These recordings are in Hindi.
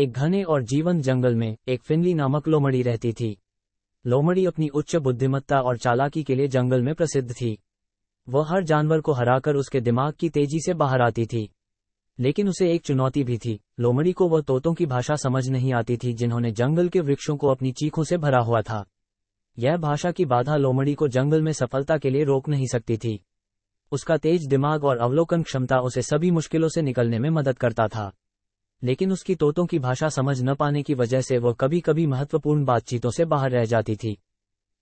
एक घने और जीवंत जंगल में एक फिनली नामक लोमड़ी रहती थी लोमड़ी अपनी उच्च बुद्धिमत्ता और चालाकी के लिए जंगल में प्रसिद्ध थी वह हर जानवर को हराकर उसके दिमाग की तेजी से बाहर आती थी लेकिन उसे एक चुनौती भी थी लोमड़ी को वह तोतों की भाषा समझ नहीं आती थी जिन्होंने जंगल के वृक्षों को अपनी चीखों से भरा हुआ था यह भाषा की बाधा लोमड़ी को जंगल में सफलता के लिए रोक नहीं सकती थी उसका तेज दिमाग और अवलोकन क्षमता उसे सभी मुश्किलों से निकलने में मदद करता था लेकिन उसकी तोतों की भाषा समझ न पाने की वजह से वह कभी कभी महत्वपूर्ण बातचीतों से बाहर रह जाती थी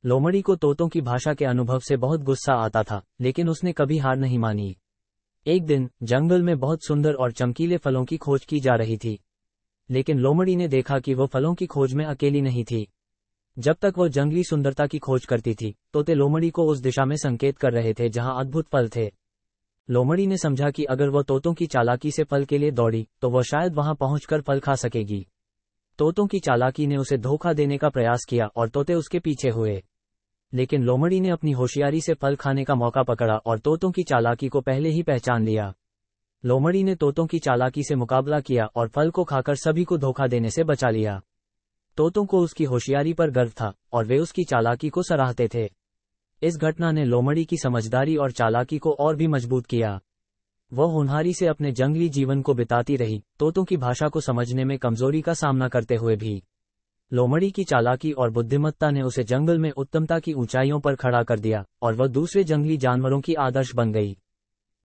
लोमड़ी को तोतों की भाषा के अनुभव से बहुत गुस्सा आता था लेकिन उसने कभी हार नहीं मानी एक दिन जंगल में बहुत सुंदर और चमकीले फलों की खोज की जा रही थी लेकिन लोमड़ी ने देखा कि वह फलों की खोज में अकेली नहीं थी जब तक वह जंगली सुंदरता की खोज करती थी तोते लोमड़ी को उस दिशा में संकेत कर रहे थे जहां अद्भुत फल थे लोमड़ी ने समझा कि अगर वह तोतों की चालाकी से फल के लिए दौड़ी तो वह शायद वहां पहुंचकर फल खा सकेगी तोतों की चालाकी ने उसे धोखा देने का प्रयास किया और तोते उसके पीछे हुए लेकिन लोमड़ी ने अपनी होशियारी से फल खाने का मौका पकड़ा और तोतों की चालाकी को पहले ही पहचान लिया लोमड़ी ने तोतों की चालाकी से मुकाबला किया और फल को खाकर सभी को धोखा देने से बचा लिया तोतों को उसकी होशियारी पर गर्व था और वे उसकी चालाकी को सराहते थे इस घटना ने लोमड़ी की समझदारी और चालाकी को और भी मजबूत किया वह होनहारी से अपने जंगली जीवन को बिताती रही तोतों की भाषा को समझने में कमजोरी का सामना करते हुए भी लोमड़ी की चालाकी और बुद्धिमत्ता ने उसे जंगल में उत्तमता की ऊंचाइयों पर खड़ा कर दिया और वह दूसरे जंगली जानवरों की आदर्श बन गई